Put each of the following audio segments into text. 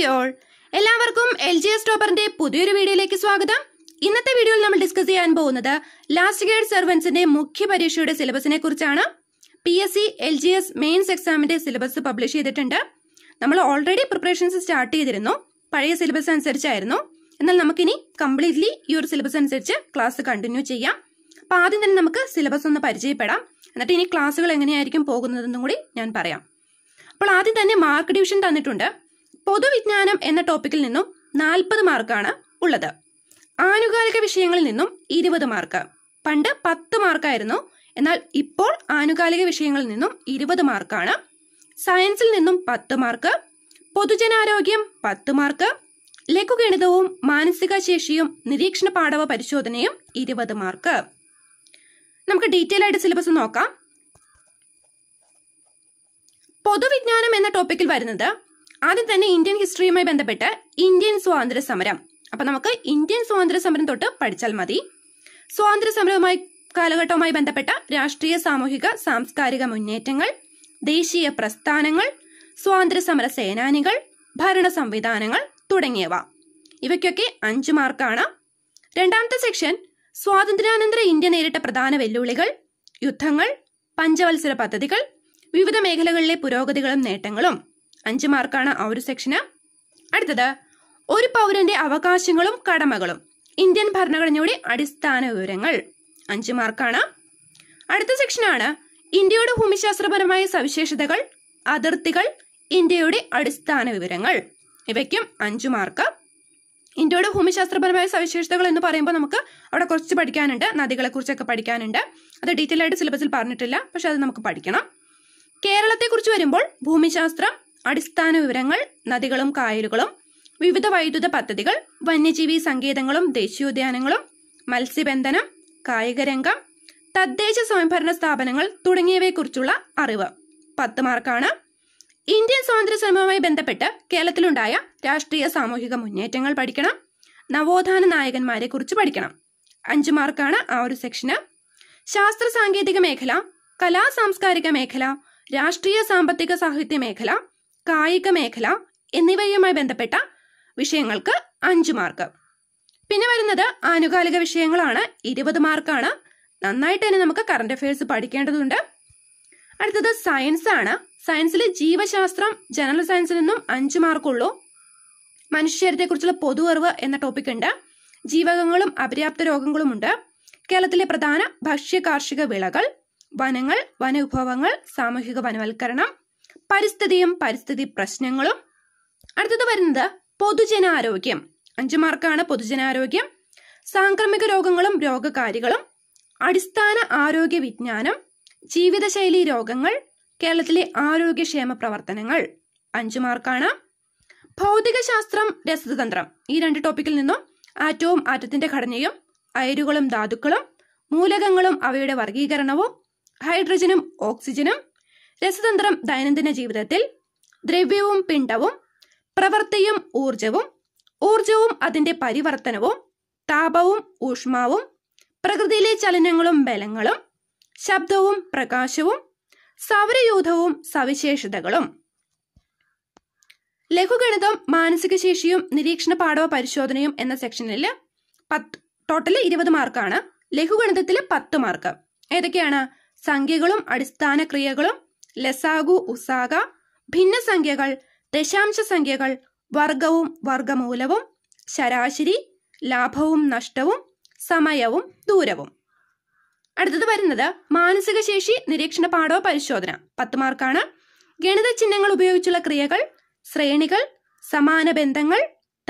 hi all എല്ലാവർക്കും L G S ടോപ്പറിന്റെ പുതിയൊരു വീഡിയോയിലേക്ക് സ്വാഗതം ഇന്നത്തെ വീഡിയോയിൽ നമ്മൾ ഡിസ്കസ് ചെയ്യാൻ പോകുന്നത് ലാസ്റ്റ് ഗേഡ് സെർവൻസിന്റെ മുഖ്യ പരീക്ഷയുടെ സിലബസിനെ കുറിച്ചാണ് P S C L G S mains എക്സാമിന്റെ സിലബസ് പബ്ലിഷ് ചെയ്തിട്ടുണ്ട് നമ്മൾ ഓൾറെഡി പ്രിപ്പറേഷൻസ് സ്റ്റാർട്ട് ചെയ്തിരുന്നു പഴയ സിലബസ് അനുസരിച്ചായിരുന്നു എന്നാൽ നമുക്കിനി കംപ്ലീറ്റ്ലി ഈ ഒരു സിലബസ് അനുസരിച്ച് ക്ലാസ് കണ്ടിന്യൂ ചെയ്യാം അപ്പൊ ആദ്യം തന്നെ നമുക്ക് സിലബസ് ഒന്ന് പരിചയപ്പെടാം എന്നിട്ട് ഇനി ക്ലാസ്സുകൾ എങ്ങനെയായിരിക്കും പോകുന്നതെന്നും കൂടി ഞാൻ പറയാം അപ്പോൾ ആദ്യം തന്നെ മാർക്ക് ഡിവിഷൻ തന്നിട്ടുണ്ട് പൊതുവിജ്ഞാനം എന്ന ടോപ്പിക്കിൽ നിന്നും നാൽപ്പത് മാർക്കാണ് ഉള്ളത് ആനുകാലിക വിഷയങ്ങളിൽ നിന്നും ഇരുപത് മാർക്ക് പണ്ട് പത്ത് മാർക്കായിരുന്നു എന്നാൽ ഇപ്പോൾ ആനുകാലിക വിഷയങ്ങളിൽ നിന്നും ഇരുപത് മാർക്കാണ് സയൻസിൽ നിന്നും പത്ത് മാർക്ക് പൊതുജനാരോഗ്യം പത്ത് മാർക്ക് ലഘുഗണിതവും മാനസിക ശേഷിയും നിരീക്ഷണ പാഠവ പരിശോധനയും ഇരുപത് മാർക്ക് നമുക്ക് ഡീറ്റെയിൽ ആയിട്ട് സിലബസ് നോക്കാം പൊതുവിജ്ഞാനം എന്ന ടോപ്പിക്കിൽ വരുന്നത് ആദ്യം തന്നെ ഇന്ത്യൻ ഹിസ്റ്ററിയുമായി ബന്ധപ്പെട്ട് ഇന്ത്യൻ സ്വാതന്ത്ര്യ സമരം അപ്പൊ നമുക്ക് ഇന്ത്യൻ സ്വാതന്ത്ര്യ സമരം തൊട്ട് പഠിച്ചാൽ മതി സ്വാതന്ത്ര്യ സമരവുമായി കാലഘട്ടവുമായി ബന്ധപ്പെട്ട രാഷ്ട്രീയ സാമൂഹിക സാംസ്കാരിക മുന്നേറ്റങ്ങൾ ദേശീയ പ്രസ്ഥാനങ്ങൾ സ്വാതന്ത്ര്യ സമര സേനാനികൾ ഭരണ സംവിധാനങ്ങൾ തുടങ്ങിയവ ഇവയ്ക്കൊക്കെ അഞ്ചു മാർക്കാണ് രണ്ടാമത്തെ സെക്ഷൻ സ്വാതന്ത്ര്യാനന്തര ഇന്ത്യ നേരിട്ട പ്രധാന വെല്ലുവിളികൾ യുദ്ധങ്ങൾ പഞ്ചവത്സര പദ്ധതികൾ വിവിധ മേഖലകളിലെ പുരോഗതികളും നേട്ടങ്ങളും അഞ്ച് മാർക്കാണ് ആ ഒരു സെക്ഷന് അടുത്തത് ഒരു പൗരന്റെ അവകാശങ്ങളും കടമകളും ഇന്ത്യൻ ഭരണഘടനയുടെ അടിസ്ഥാന വിവരങ്ങൾ അഞ്ച് മാർക്കാണ് അടുത്ത സെക്ഷനാണ് ഇന്ത്യയുടെ ഭൂമിശാസ്ത്രപരമായ സവിശേഷതകൾ അതിർത്തികൾ ഇന്ത്യയുടെ അടിസ്ഥാന വിവരങ്ങൾ ഇവയ്ക്കും അഞ്ചു മാർക്ക് ഇന്ത്യയുടെ ഭൂമിശാസ്ത്രപരമായ സവിശേഷതകൾ എന്ന് പറയുമ്പോൾ നമുക്ക് അവിടെ കുറച്ച് പഠിക്കാനുണ്ട് നദികളെ കുറിച്ചൊക്കെ പഠിക്കാനുണ്ട് അത് ഡീറ്റെയിൽ ആയിട്ട് സിലബസിൽ പറഞ്ഞിട്ടില്ല പക്ഷെ അത് നമുക്ക് പഠിക്കണം കേരളത്തെക്കുറിച്ച് വരുമ്പോൾ ഭൂമിശാസ്ത്രം അടിസ്ഥാന വിവരങ്ങൾ നദികളും കായലുകളും വിവിധ വൈദ്യുത പദ്ധതികൾ വന്യജീവി സങ്കേതങ്ങളും ദേശീയോദ്യാനങ്ങളും മത്സ്യബന്ധനം കായികരംഗം തദ്ദേശ സ്വയംഭരണ സ്ഥാപനങ്ങൾ തുടങ്ങിയവയെക്കുറിച്ചുള്ള അറിവ് പത്ത് മാർക്കാണ് ഇന്ത്യൻ സ്വാതന്ത്ര്യ ശ്രമവുമായി ബന്ധപ്പെട്ട് കേരളത്തിലുണ്ടായ രാഷ്ട്രീയ സാമൂഹിക മുന്നേറ്റങ്ങൾ പഠിക്കണം നവോത്ഥാന നായകന്മാരെ കുറിച്ച് പഠിക്കണം അഞ്ച് മാർക്കാണ് ആ ഒരു സെക്ഷന് ശാസ്ത്ര സാങ്കേതിക മേഖല കലാ സാംസ്കാരിക മേഖല രാഷ്ട്രീയ സാമ്പത്തിക സാഹിത്യ മേഖല കായിക മേഖല എന്നിവയുമായി ബന്ധപ്പെട്ട വിഷയങ്ങൾക്ക് അഞ്ച് മാർക്ക് പിന്നെ വരുന്നത് ആനുകാലിക വിഷയങ്ങളാണ് ഇരുപത് മാർക്കാണ് നന്നായിട്ട് തന്നെ നമുക്ക് കറണ്ട് അഫയേഴ്സ് പഠിക്കേണ്ടതുണ്ട് അടുത്തത് സയൻസ് ആണ് സയൻസിൽ ജീവശാസ്ത്രം ജനറൽ സയൻസിൽ നിന്നും അഞ്ച് മാർക്കുള്ളൂ മനുഷ്യശരീരത്തെക്കുറിച്ചുള്ള പൊതു അറിവ് എന്ന ടോപ്പിക് ഉണ്ട് ജീവകങ്ങളും അപര്യാപ്ത രോഗങ്ങളുമുണ്ട് കേരളത്തിലെ പ്രധാന ഭക്ഷ്യ കാർഷിക വിളകൾ വനങ്ങൾ വനവിഭവങ്ങൾ സാമൂഹിക വനവൽക്കരണം പരിസ്ഥിതിയും പരിസ്ഥിതി പ്രശ്നങ്ങളും അടുത്തത് വരുന്നത് പൊതുജനാരോഗ്യം അഞ്ചു മാർക്കാണ് പൊതുജനാരോഗ്യം സാംക്രമിക രോഗങ്ങളും രോഗകാരികളും അടിസ്ഥാന ആരോഗ്യ വിജ്ഞാനം ജീവിതശൈലി രോഗങ്ങൾ കേരളത്തിലെ ആരോഗ്യക്ഷേമ പ്രവർത്തനങ്ങൾ അഞ്ചു മാർക്കാണ് ഭൗതികശാസ്ത്രം രസതന്ത്രം ഈ രണ്ട് ടോപ്പിക്കിൽ നിന്നും ആറ്റവും ആറ്റത്തിന്റെ ഘടനയും അയരുകളും ധാതുക്കളും മൂലകങ്ങളും അവയുടെ വർഗീകരണവും ഹൈഡ്രജനും ഓക്സിജനും രസതന്ത്രം ദൈനംദിന ജീവിതത്തിൽ ദ്രവ്യവും പിണ്ടവും പ്രവൃത്തിയും ഊർജവും ഊർജവും അതിന്റെ പരിവർത്തനവും താപവും ഊഷ്മാവും പ്രകൃതിയിലെ ചലനങ്ങളും ബലങ്ങളും ശബ്ദവും പ്രകാശവും സൗരയൂഥവും സവിശേഷതകളും ലഘുഗണിതം മാനസിക ശേഷിയും നിരീക്ഷണ പാഠവ പരിശോധനയും എന്ന സെക്ഷനിൽ പത്ത് ടോട്ടൽ ഇരുപത് മാർക്കാണ് ലഘുഗണിതത്തിൽ പത്ത് മാർക്ക് ഏതൊക്കെയാണ് സംഖ്യകളും അടിസ്ഥാന ക്രിയകളും ലസാഗു ഉസാഗ ഭിന്നസംഖ്യകൾ ദശാംശ സംഖ്യകൾ വർഗവും വർഗമൂലവും ശരാശരി ലാഭവും നഷ്ടവും സമയവും ദൂരവും അടുത്തത് വരുന്നത് മാനസിക ശേഷി നിരീക്ഷണ പാഠോ പരിശോധന പത്ത് മാർക്കാണ് ഗണിത ചിഹ്നങ്ങൾ ഉപയോഗിച്ചുള്ള ക്രിയകൾ ശ്രേണികൾ സമാന ബന്ധങ്ങൾ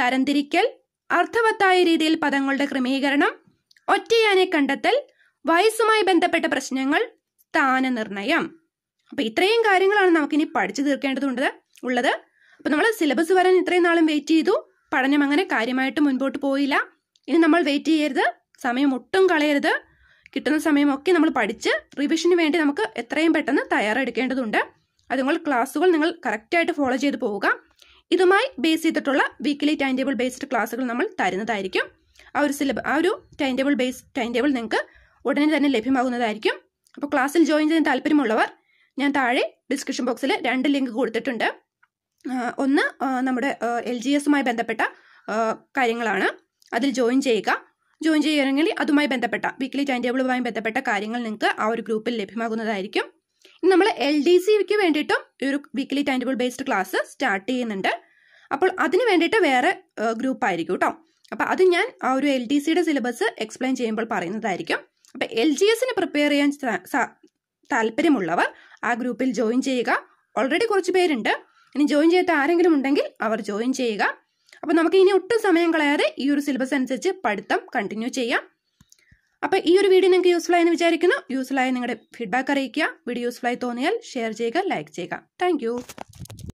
തരംതിരിക്കൽ അർത്ഥവത്തായ രീതിയിൽ പദങ്ങളുടെ ക്രമീകരണം ഒറ്റയാനെ കണ്ടെത്തൽ വയസ്സുമായി ബന്ധപ്പെട്ട പ്രശ്നങ്ങൾ സ്ഥാനനിർണയം അപ്പോൾ ഇത്രയും കാര്യങ്ങളാണ് നമുക്കിനി പഠിച്ചു തീർക്കേണ്ടതുണ്ട് ഉള്ളത് അപ്പോൾ നമ്മൾ സിലബസ് വരാൻ ഇത്രയും നാളും വെയിറ്റ് ചെയ്തു പഠനം അങ്ങനെ കാര്യമായിട്ട് മുൻപോട്ട് പോയില്ല ഇനി നമ്മൾ വെയിറ്റ് ചെയ്യരുത് സമയം ഒട്ടും കളയരുത് കിട്ടുന്ന സമയമൊക്കെ നമ്മൾ പഠിച്ച് റിവിഷന് വേണ്ടി നമുക്ക് എത്രയും പെട്ടെന്ന് തയ്യാറെടുക്കേണ്ടതുണ്ട് അതുകൊണ്ട് ക്ലാസ്സുകൾ നിങ്ങൾ കറക്റ്റായിട്ട് ഫോളോ ചെയ്ത് പോവുക ഇതുമായി ബേസ് ചെയ്തിട്ടുള്ള വീക്കിലി ടൈം ടേബിൾ ബേസ്ഡ് ക്ലാസ്സുകൾ നമ്മൾ തരുന്നതായിരിക്കും ആ ഒരു സിലബ ആ ഒരു time table base time table നിങ്ങൾക്ക് ഉടനെ തന്നെ ലഭ്യമാകുന്നതായിരിക്കും അപ്പോൾ ക്ലാസ്സിൽ ജോയിൻ ചെയ്യാൻ താല്പര്യമുള്ളവർ ഞാൻ താഴെ ഡിസ്ക്രിപ്ഷൻ ബോക്സിൽ രണ്ട് ലിങ്ക് കൊടുത്തിട്ടുണ്ട് ഒന്ന് നമ്മുടെ എൽ ജി എസുമായി ബന്ധപ്പെട്ട കാര്യങ്ങളാണ് അതിൽ ജോയിൻ ചെയ്യുക ജോയിൻ ചെയ്യുകയാണെങ്കിൽ അതുമായി ബന്ധപ്പെട്ട വീക്കിലി ടൈം ടേബിളുമായി ബന്ധപ്പെട്ട കാര്യങ്ങൾ നിങ്ങൾക്ക് ആ ഒരു ഗ്രൂപ്പിൽ ലഭ്യമാകുന്നതായിരിക്കും നമ്മൾ എൽ ഡി സിക്ക് വേണ്ടിയിട്ടും ഒരു weekly time table based class start ചെയ്യുന്നുണ്ട് അപ്പോൾ അതിന് വേണ്ടിയിട്ട് വേറെ ഗ്രൂപ്പ് ആയിരിക്കും കേട്ടോ അപ്പോൾ അത് ഞാൻ ആ ഒരു എൽ ഡി സിയുടെ സിലബസ് എക്സ്പ്ലെയിൻ ചെയ്യുമ്പോൾ പറയുന്നതായിരിക്കും അപ്പോൾ എൽ ജി എസിന് പ്രിപ്പയർ ചെയ്യാൻ താല്പര്യമുള്ളവർ ആ ഗ്രൂപ്പിൽ ജോയിൻ ചെയ്യുക ഓൾറെഡി കുറച്ച് പേരുണ്ട് ഇനി ജോയിൻ ചെയ്യാത്ത ആരെങ്കിലും ഉണ്ടെങ്കിൽ അവർ ജോയിൻ ചെയ്യുക അപ്പോൾ നമുക്ക് ഇനി ഒട്ടും സമയം കളയാതെ ഈ ഒരു സിലബസ് അനുസരിച്ച് പഠിത്തം കണ്ടിന്യൂ ചെയ്യാം അപ്പോൾ ഈ ഒരു വീഡിയോ നിങ്ങൾക്ക് യൂസ്ഫുൾ ആയെന്ന് വിചാരിക്കുന്നു യൂസ്ഫുൾ ആയി നിങ്ങളുടെ ഫീഡ്ബാക്ക് അറിയിക്കുക വീഡിയോ യൂസ്ഫുൾ ആയി തോന്നിയാൽ ഷെയർ ചെയ്യുക ലൈക്ക് ചെയ്യുക താങ്ക്